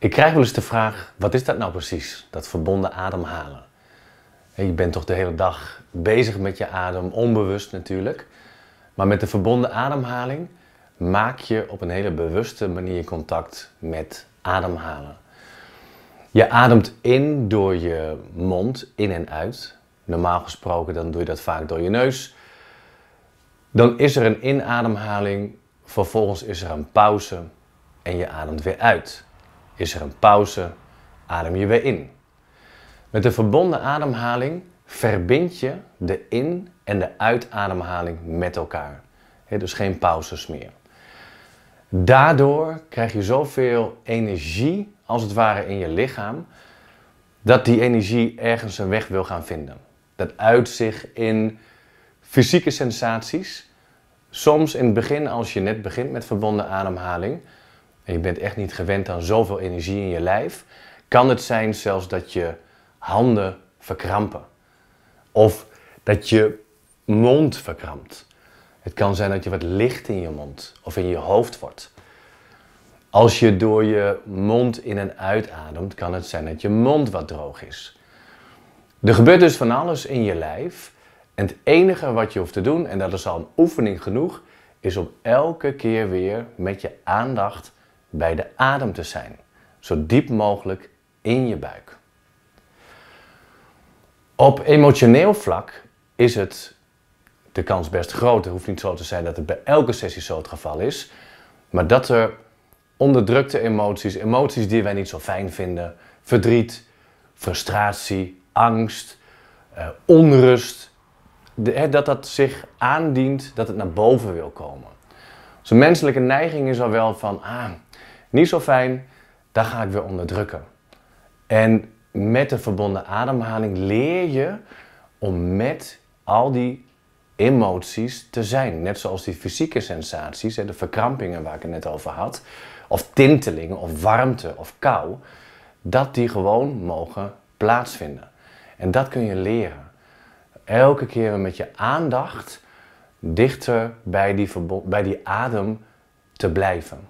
Ik krijg wel eens de vraag, wat is dat nou precies, dat verbonden ademhalen? Je bent toch de hele dag bezig met je adem, onbewust natuurlijk. Maar met de verbonden ademhaling maak je op een hele bewuste manier contact met ademhalen. Je ademt in door je mond, in en uit. Normaal gesproken dan doe je dat vaak door je neus. Dan is er een inademhaling, vervolgens is er een pauze en je ademt weer uit. Is er een pauze, adem je weer in. Met de verbonden ademhaling verbind je de in- en de uitademhaling met elkaar. He, dus geen pauzes meer. Daardoor krijg je zoveel energie, als het ware, in je lichaam, dat die energie ergens een weg wil gaan vinden. Dat uit zich in fysieke sensaties. Soms in het begin, als je net begint met verbonden ademhaling, en je bent echt niet gewend aan zoveel energie in je lijf, kan het zijn zelfs dat je handen verkrampen. Of dat je mond verkrampt. Het kan zijn dat je wat licht in je mond of in je hoofd wordt. Als je door je mond in en uitademt, kan het zijn dat je mond wat droog is. Er gebeurt dus van alles in je lijf. En het enige wat je hoeft te doen, en dat is al een oefening genoeg, is om elke keer weer met je aandacht bij de adem te zijn, zo diep mogelijk in je buik. Op emotioneel vlak is het de kans best groot. Het hoeft niet zo te zijn dat het bij elke sessie zo het geval is, maar dat er onderdrukte emoties, emoties die wij niet zo fijn vinden, verdriet, frustratie, angst, eh, onrust, dat dat zich aandient, dat het naar boven wil komen. Zo menselijke neiging is al wel van, ah, niet zo fijn, daar ga ik weer onderdrukken. En met de verbonden ademhaling leer je om met al die emoties te zijn. Net zoals die fysieke sensaties, de verkrampingen waar ik het net over had, of tintelingen, of warmte, of kou, dat die gewoon mogen plaatsvinden. En dat kun je leren. Elke keer met je aandacht dichter bij die, bij die adem te blijven.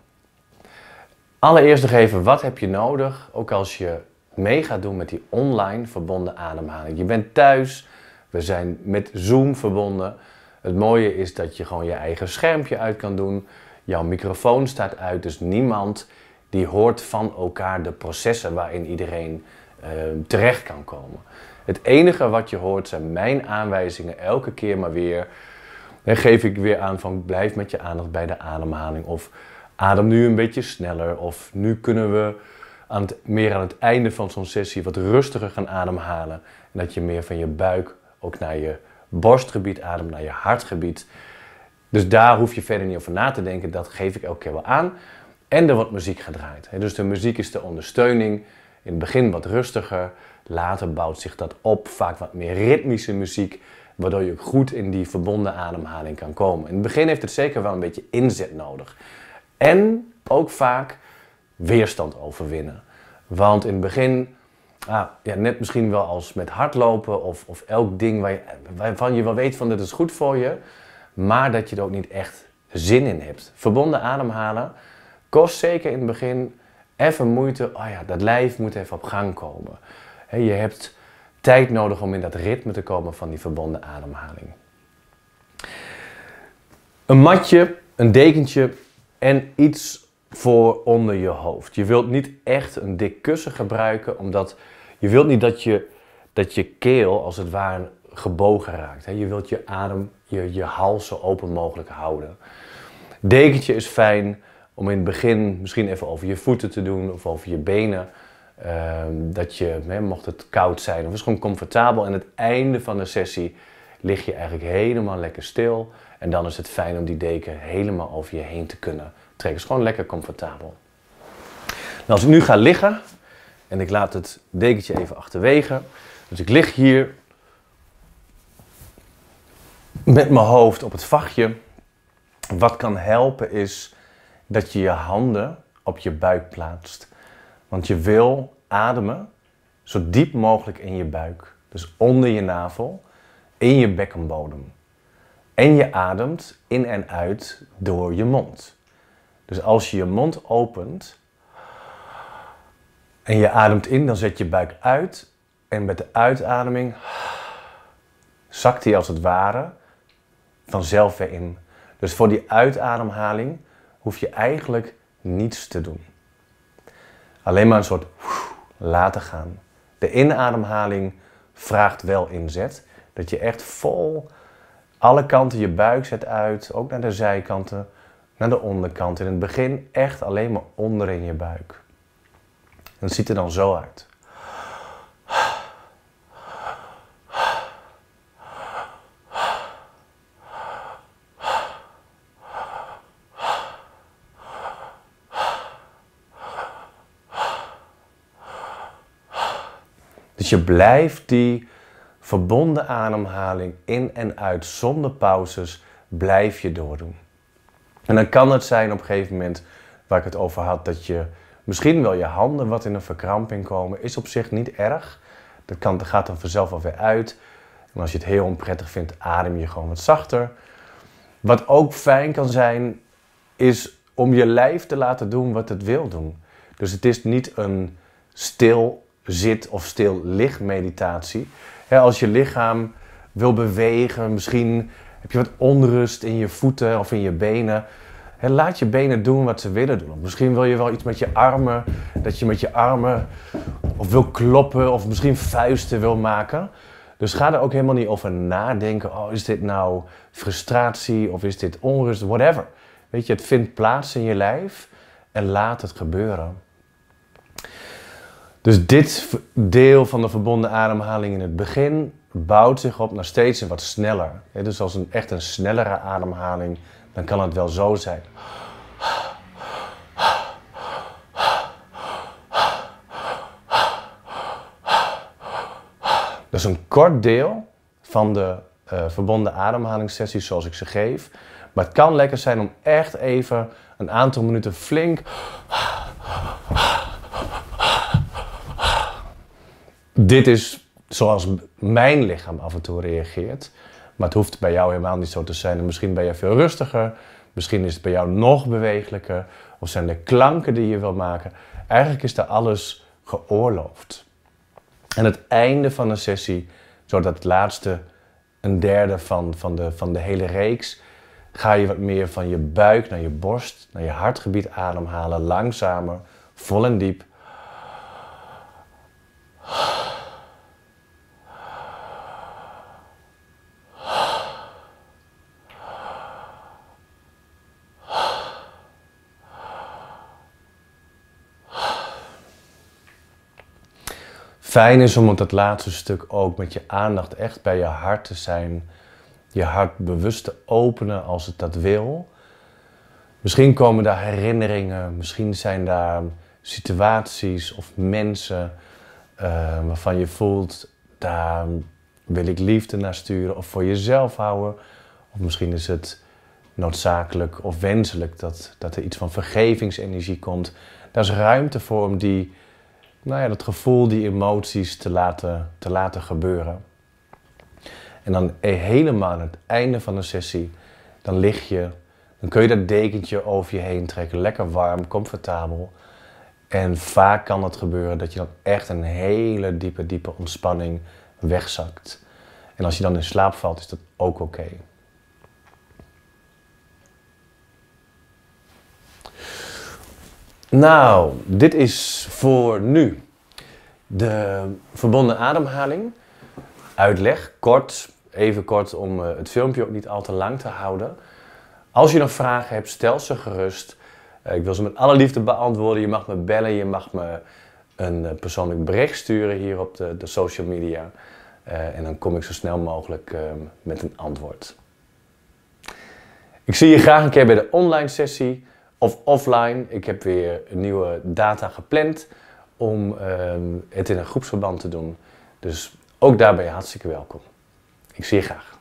Allereerst nog even, wat heb je nodig, ook als je mee gaat doen met die online verbonden ademhaling. Je bent thuis, we zijn met Zoom verbonden. Het mooie is dat je gewoon je eigen schermpje uit kan doen. Jouw microfoon staat uit, dus niemand die hoort van elkaar de processen waarin iedereen ehm, terecht kan komen. Het enige wat je hoort zijn mijn aanwijzingen elke keer maar weer. Dan geef ik weer aan van blijf met je aandacht bij de ademhaling of adem nu een beetje sneller. Of nu kunnen we aan het, meer aan het einde van zo'n sessie wat rustiger gaan ademhalen. En dat je meer van je buik ook naar je borstgebied ademt, naar je hartgebied. Dus daar hoef je verder niet over na te denken. Dat geef ik elke keer wel aan. En er wordt muziek gedraaid. Dus de muziek is de ondersteuning. In het begin wat rustiger. Later bouwt zich dat op. Vaak wat meer ritmische muziek. Waardoor je goed in die verbonden ademhaling kan komen. In het begin heeft het zeker wel een beetje inzet nodig. En ook vaak weerstand overwinnen. Want in het begin, ah, ja, net misschien wel als met hardlopen of, of elk ding waar je, waarvan je wel weet van dit is goed voor je, maar dat je er ook niet echt zin in hebt. Verbonden ademhalen kost zeker in het begin even moeite. Oh ja, dat lijf moet even op gang komen. je hebt tijd nodig om in dat ritme te komen van die verbonden ademhaling. Een matje, een dekentje, en iets voor onder je hoofd. Je wilt niet echt een dik kussen gebruiken, omdat je wilt niet dat je, dat je keel als het ware gebogen raakt. Je wilt je adem, je, je hals zo open mogelijk houden. Dekentje is fijn om in het begin misschien even over je voeten te doen of over je benen. Ehm, dat je, mocht het koud zijn, of is gewoon comfortabel. En aan het einde van de sessie lig je eigenlijk helemaal lekker stil. En dan is het fijn om die deken helemaal over je heen te kunnen trekken. Het is gewoon lekker comfortabel. Nou, als ik nu ga liggen en ik laat het dekentje even achterwege. Dus ik lig hier met mijn hoofd op het vachtje. Wat kan helpen is dat je je handen op je buik plaatst. Want je wil ademen zo diep mogelijk in je buik. Dus onder je navel, in je bekkenbodem. En je ademt in en uit door je mond. Dus als je je mond opent en je ademt in, dan zet je buik uit. En met de uitademing zakt hij als het ware vanzelf weer in. Dus voor die uitademhaling hoef je eigenlijk niets te doen. Alleen maar een soort laten gaan. De inademhaling vraagt wel inzet. Dat je echt vol alle kanten, je buik zet uit, ook naar de zijkanten, naar de onderkant. In het begin echt alleen maar onderin je buik. En dat ziet er dan zo uit. Dus je blijft die Verbonden ademhaling in en uit zonder pauzes blijf je doordoen. En dan kan het zijn op een gegeven moment waar ik het over had dat je misschien wel je handen wat in een verkramping komen, is op zich niet erg. Dat, kan, gaat dan vanzelf alweer uit. En als je het heel onprettig vindt, adem je gewoon wat zachter. Wat ook fijn kan zijn, is om je lijf te laten doen wat het wil doen. Dus het is niet een stil zit of stil ligt meditatie. als je lichaam wil bewegen, misschien heb je wat onrust in je voeten of in je benen. laat je benen doen wat ze willen doen. misschien wil je wel iets met je armen, dat je met je armen of wil kloppen of misschien vuisten wil maken. Dus ga er ook helemaal niet over nadenken. Oh, is dit nou frustratie of is dit onrust? Whatever. Weet je, het vindt plaats in je lijf en laat het gebeuren. Dus dit deel van de verbonden ademhaling in het begin bouwt zich op naar steeds wat sneller. Dus als een, echt een snellere ademhaling, dan kan het wel zo zijn. Dat is een kort deel van de uh, verbonden ademhalingssessie zoals ik ze geef. Maar het kan lekker zijn om echt even een aantal minuten flink dit is zoals mijn lichaam af en toe reageert. Maar het hoeft bij jou helemaal niet zo te zijn. En misschien ben je veel rustiger. Misschien is het bij jou nog bewegelijker. Of zijn de klanken die je wil maken. Eigenlijk is daar alles geoorloofd. En het einde van een sessie, zodat het laatste, een derde van, van, de, van de hele reeks, ga je wat meer van je buik naar je borst, naar je hartgebied ademhalen. Langzamer, vol en diep. fijn is om op dat laatste stuk ook met je aandacht echt bij je hart te zijn. Je hart bewust te openen als het dat wil. Misschien komen daar herinneringen, misschien zijn daar situaties of mensen eh, waarvan je voelt, daar wil ik liefde naar sturen of voor jezelf houden. Of misschien is het noodzakelijk of wenselijk dat, dat er iets van vergevingsenergie komt. Daar is ruimte voor om die nou ja, dat gevoel, die emoties te laten, te laten gebeuren. En dan helemaal aan het einde van de sessie, dan lig je, dan kun je dat dekentje over je heen trekken. Lekker warm, comfortabel. En vaak kan het gebeuren dat je dan echt een hele diepe, diepe ontspanning wegzakt. En als je dan in slaap valt, is dat ook oké. Nou, dit is voor nu de verbonden ademhaling. Uitleg, kort, even kort om eh, het filmpje ook niet al te lang te houden. Als je nog vragen hebt, stel ze gerust. Eh, ik wil ze met alle liefde beantwoorden. Je mag me bellen, je mag me een eh, persoonlijk bericht sturen hier op de, de social media. en dan kom ik zo snel mogelijk ehm, met een antwoord. Ik zie je graag een keer bij de online sessie of offline. Ik heb weer nieuwe data gepland om ehm, het in een groepsverband te doen. Dus ook daarbij hartstikke welkom. Ik zie je graag.